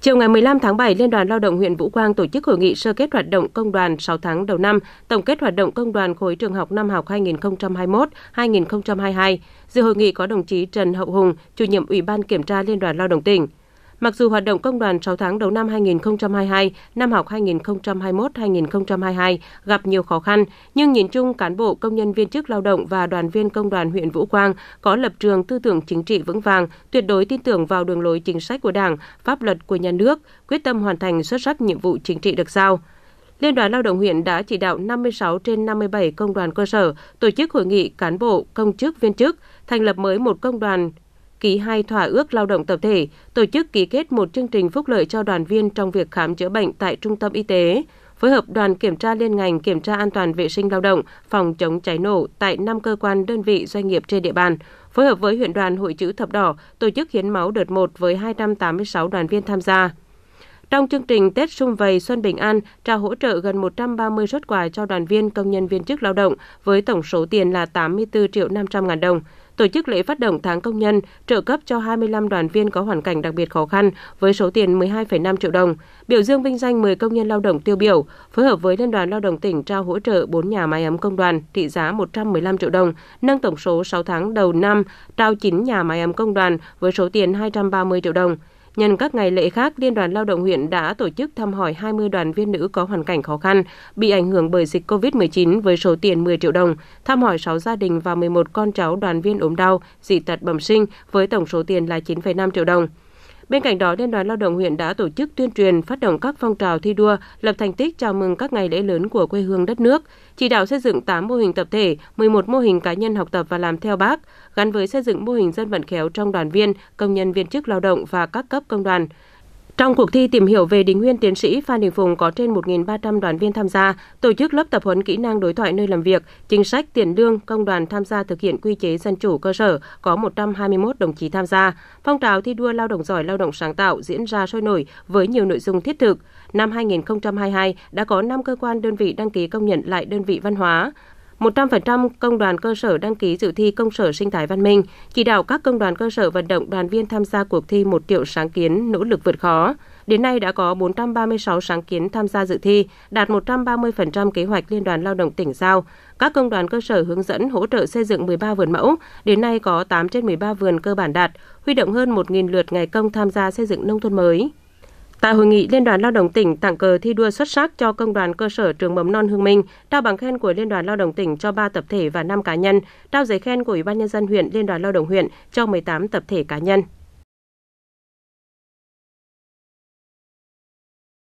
Chiều ngày 15 tháng 7, Liên đoàn Lao động huyện Vũ Quang tổ chức hội nghị sơ kết hoạt động công đoàn 6 tháng đầu năm, tổng kết hoạt động công đoàn khối trường học năm học 2021-2022. Dự hội nghị có đồng chí Trần Hậu Hùng, chủ nhiệm Ủy ban Kiểm tra Liên đoàn Lao động tỉnh, Mặc dù hoạt động công đoàn 6 tháng đầu năm 2022, năm học 2021-2022 gặp nhiều khó khăn, nhưng nhìn chung cán bộ, công nhân viên chức lao động và đoàn viên công đoàn huyện Vũ Quang có lập trường tư tưởng chính trị vững vàng, tuyệt đối tin tưởng vào đường lối chính sách của Đảng, pháp luật của nhà nước, quyết tâm hoàn thành xuất sắc nhiệm vụ chính trị được giao. Liên đoàn Lao động huyện đã chỉ đạo 56 trên 57 công đoàn cơ sở tổ chức hội nghị cán bộ, công chức, viên chức, thành lập mới một công đoàn ký hai thỏa ước lao động tập thể, tổ chức ký kết một chương trình phúc lợi cho đoàn viên trong việc khám chữa bệnh tại trung tâm y tế, phối hợp đoàn kiểm tra liên ngành kiểm tra an toàn vệ sinh lao động, phòng chống cháy nổ tại năm cơ quan đơn vị doanh nghiệp trên địa bàn, phối hợp với huyện đoàn Hội chữ thập đỏ tổ chức hiến máu đợt 1 với 286 đoàn viên tham gia. Trong chương trình Tết Xung Vầy Xuân Bình An, trao hỗ trợ gần 130 xuất quà cho đoàn viên công nhân viên chức lao động với tổng số tiền là 84 triệu 500 ngàn đồng tổ chức lễ phát động tháng công nhân, trợ cấp cho 25 đoàn viên có hoàn cảnh đặc biệt khó khăn với số tiền 12,5 triệu đồng, biểu dương vinh danh 10 công nhân lao động tiêu biểu, phối hợp với Liên đoàn Lao động tỉnh trao hỗ trợ 4 nhà máy ấm công đoàn trị giá 115 triệu đồng, nâng tổng số 6 tháng đầu năm trao 9 nhà máy ấm công đoàn với số tiền 230 triệu đồng. Nhân các ngày lễ khác, Liên đoàn Lao động huyện đã tổ chức thăm hỏi 20 đoàn viên nữ có hoàn cảnh khó khăn, bị ảnh hưởng bởi dịch COVID-19 với số tiền 10 triệu đồng, thăm hỏi 6 gia đình và 11 con cháu đoàn viên ốm đau, dị tật bẩm sinh với tổng số tiền là 9,5 triệu đồng. Bên cạnh đó, Liên đoàn Lao động huyện đã tổ chức tuyên truyền, phát động các phong trào thi đua, lập thành tích chào mừng các ngày lễ lớn của quê hương đất nước, chỉ đạo xây dựng 8 mô hình tập thể, 11 mô hình cá nhân học tập và làm theo bác, gắn với xây dựng mô hình dân vận khéo trong đoàn viên, công nhân viên chức lao động và các cấp công đoàn. Trong cuộc thi tìm hiểu về Đình Nguyên Tiến sĩ Phan Đình Phùng có trên 1.300 đoàn viên tham gia, tổ chức lớp tập huấn kỹ năng đối thoại nơi làm việc, chính sách tiền lương, công đoàn tham gia thực hiện quy chế dân chủ cơ sở, có 121 đồng chí tham gia. Phong trào thi đua lao động giỏi, lao động sáng tạo diễn ra sôi nổi với nhiều nội dung thiết thực. Năm 2022 đã có 5 cơ quan đơn vị đăng ký công nhận lại đơn vị văn hóa. 100% công đoàn cơ sở đăng ký dự thi công sở sinh thái văn minh, chỉ đạo các công đoàn cơ sở vận động đoàn viên tham gia cuộc thi một triệu sáng kiến nỗ lực vượt khó. Đến nay đã có 436 sáng kiến tham gia dự thi, đạt 130% kế hoạch Liên đoàn Lao động tỉnh giao. Các công đoàn cơ sở hướng dẫn hỗ trợ xây dựng 13 vườn mẫu, đến nay có 8 trên 13 vườn cơ bản đạt, huy động hơn 1.000 lượt ngày công tham gia xây dựng nông thôn mới. Tại hội nghị, Liên đoàn Lao động tỉnh tặng cờ thi đua xuất sắc cho Công đoàn cơ sở trường mầm non Hương Minh, trao bằng khen của Liên đoàn Lao động tỉnh cho 3 tập thể và 5 cá nhân, trao giấy khen của Ủy ban nhân dân huyện, Liên đoàn Lao động huyện cho 18 tập thể cá nhân.